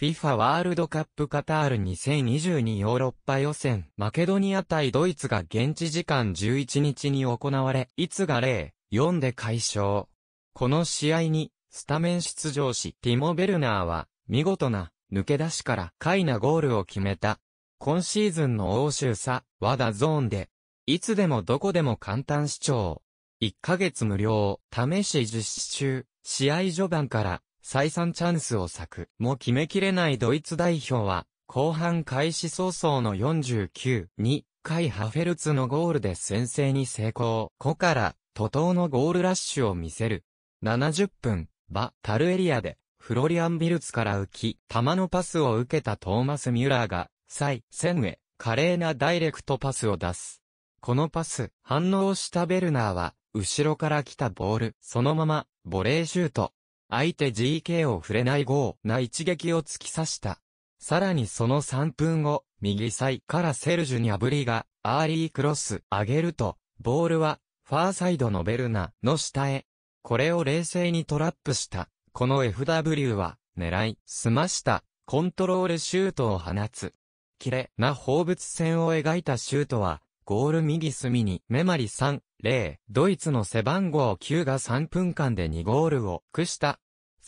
FIFA ワールドカップカタール2022ヨーロッパ予選、マケドニア対ドイツが現地時間11日に行われ、いつが0、4で解消。この試合に、スタメン出場し、ティモ・ベルナーは、見事な、抜け出しから、快なゴールを決めた。今シーズンの欧州差、和田ゾーンで、いつでもどこでも簡単視聴。1ヶ月無料、試し実施中、試合序盤から、再三チャンスを割くもう決めきれないドイツ代表は、後半開始早々の49、2回ハフェルツのゴールで先制に成功。こから、徒党のゴールラッシュを見せる。70分、バ、タルエリアで、フロリアンビルツから浮き、球のパスを受けたトーマス・ミュラーが、再、ウへ、華麗なダイレクトパスを出す。このパス、反応したベルナーは、後ろから来たボール、そのまま、ボレーシュート。相手 GK を触れない号な一撃を突き刺した。さらにその3分後、右サイからセルジュに炙りが、アーリークロス上げると、ボールは、ファーサイドのベルナの下へ。これを冷静にトラップした。この FW は、狙い、済ました、コントロールシュートを放つ。綺麗な放物線を描いたシュートは、ゴール右隅に、メマリ3、0、ドイツの背番号9が3分間で2ゴールを、くした。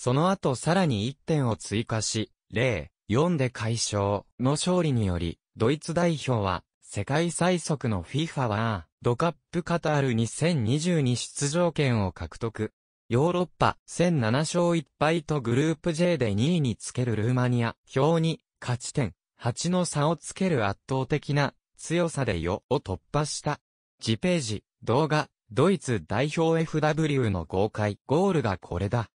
その後さらに1点を追加し、0、4で解消の勝利により、ドイツ代表は、世界最速の FIFA は、ドカップカタール2020に出場権を獲得。ヨーロッパ0 7勝1敗とグループ J で2位につけるルーマニア、表に勝ち点8の差をつける圧倒的な強さで4を突破した。次ページ、動画、ドイツ代表 FW の豪快ゴールがこれだ。